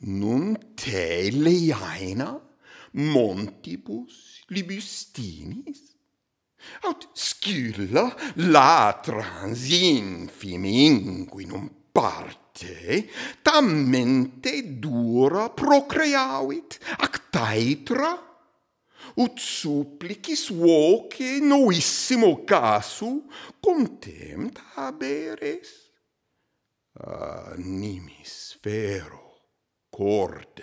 Nun te leiaena montibus libustinis, Aut scylla la trans infim inguinum parte, tammente dura procreavit ac taitra? Ut supplicis voce noissimo casu contempt haberes? Ah, nimis, vero. corde.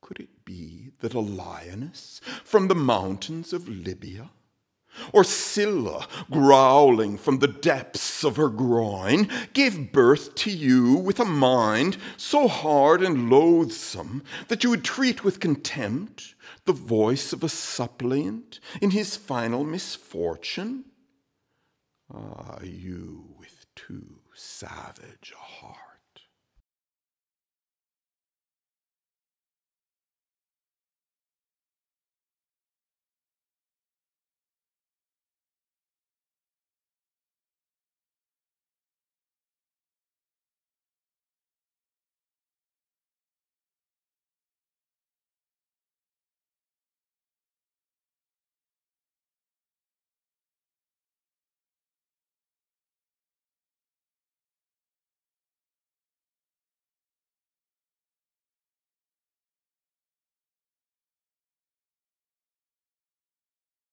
Could it be that a lioness from the mountains of Libya, or Scylla growling from the depths of her groin, gave birth to you with a mind so hard and loathsome that you would treat with contempt the voice of a suppliant in his final misfortune? Ah, you with too savage a heart.